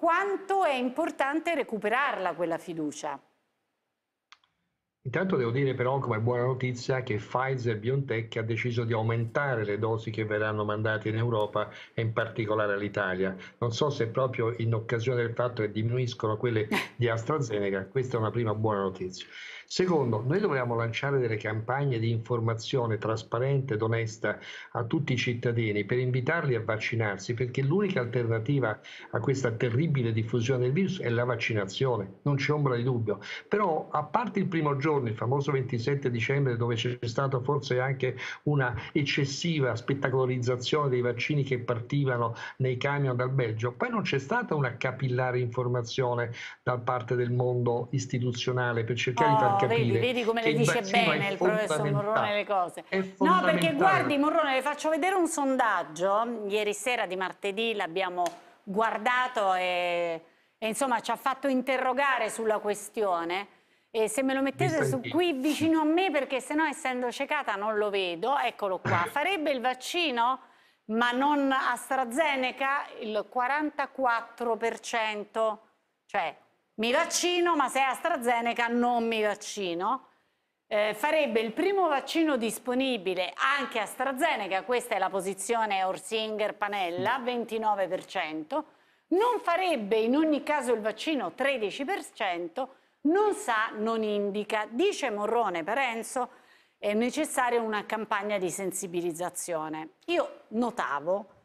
quanto è importante recuperarla quella fiducia. Intanto devo dire però come buona notizia che Pfizer BioNTech ha deciso di aumentare le dosi che verranno mandate in Europa e in particolare all'Italia. Non so se proprio in occasione del fatto che diminuiscono quelle eh. di AstraZeneca, questa è una prima buona notizia. Secondo, noi dobbiamo lanciare delle campagne di informazione trasparente ed onesta a tutti i cittadini per invitarli a vaccinarsi, perché l'unica alternativa a questa terribile diffusione del virus è la vaccinazione, non c'è ombra di dubbio. Però a parte il primo giorno giorni, il famoso 27 dicembre, dove c'è stata forse anche una eccessiva spettacolarizzazione dei vaccini che partivano nei camion dal Belgio, poi non c'è stata una capillare informazione da parte del mondo istituzionale per cercare oh, di far oh, capire. Vedi, vedi come le dice bene il professor Morrone le cose. No, perché guardi Morrone, le faccio vedere un sondaggio. Ieri sera di martedì l'abbiamo guardato e, e insomma ci ha fatto interrogare sulla questione. E se me lo mettete su, qui vicino a me, perché sennò essendo ciecata non lo vedo, eccolo qua. Farebbe il vaccino, ma non AstraZeneca, il 44%. Cioè, mi vaccino, ma se è AstraZeneca non mi vaccino. Eh, farebbe il primo vaccino disponibile anche AstraZeneca, questa è la posizione Orsinger Panella, 29%, non farebbe in ogni caso il vaccino 13%, non sa, non indica. Dice Morrone Perenzo, Enzo, è necessaria una campagna di sensibilizzazione. Io notavo